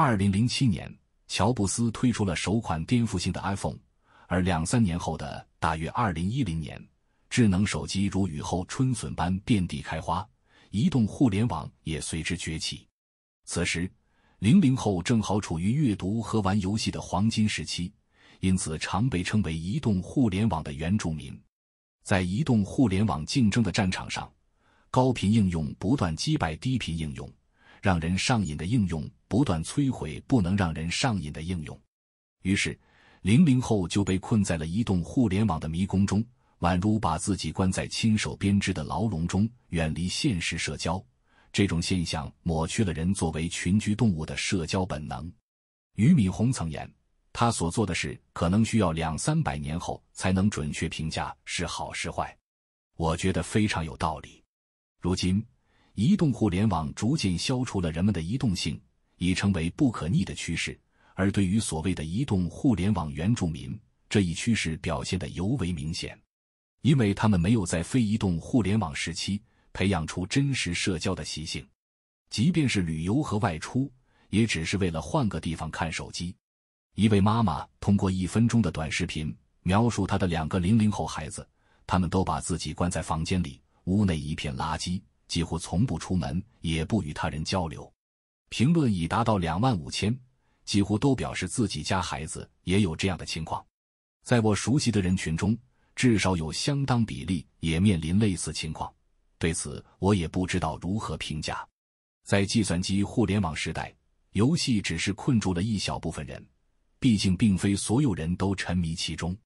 二零零七年，乔布斯推出了首款颠覆性的 iPhone，而两三年后的大约二零一零年，智能手机如雨后春笋般遍地开花，移动互联网也随之崛起。此时，零零后正好处于阅读和玩游戏的黄金时期，因此常被称为移动互联网的原住民。在移动互联网竞争的战场上，高频应用不断击败低频应用。让人上瘾的应用不断摧毁不能让人上瘾的应用，于是零零后就被困在了移动互联网的迷宫中，宛如把自己关在亲手编织的牢笼中，远离现实社交。这种现象抹去了人作为群居动物的社交本能。俞敏洪曾言：“他所做的事，可能需要两三百年后才能准确评价是好是坏。”我觉得非常有道理。如今。移动互联网逐渐消除了人们的移动性，已成为不可逆的趋势。而对于所谓的移动互联网原住民，这一趋势表现得尤为明显，因为他们没有在非移动互联网时期培养出真实社交的习性，即便是旅游和外出，也只是为了换个地方看手机。一位妈妈通过一分钟的短视频描述她的两个零零后孩子，他们都把自己关在房间里，屋内一片垃圾。几乎从不出门，也不与他人交流。评论已达到两万五千，几乎都表示自己家孩子也有这样的情况。在我熟悉的人群中，至少有相当比例也面临类似情况。对此，我也不知道如何评价。在计算机互联网时代，游戏只是困住了一小部分人，毕竟并非所有人都沉迷其中。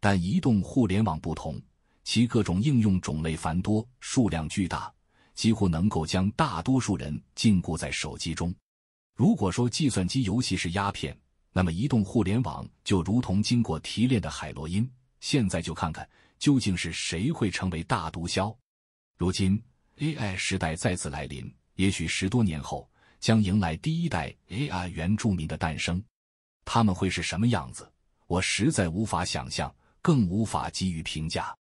但移动互联网不同，其各种应用种类繁多，数量巨大。几乎能够将大多数人禁锢在手机中。如果说计算机游戏是鸦片，那么移动互联网就如同经过提炼的海洛因。现在就看看究竟是谁会成为大毒枭。如今 AI 时代再次来临，也许十多年后将迎来第一代 AI 原住民的诞生。他们会是什么样子？我实在无法想象，更无法给予评价。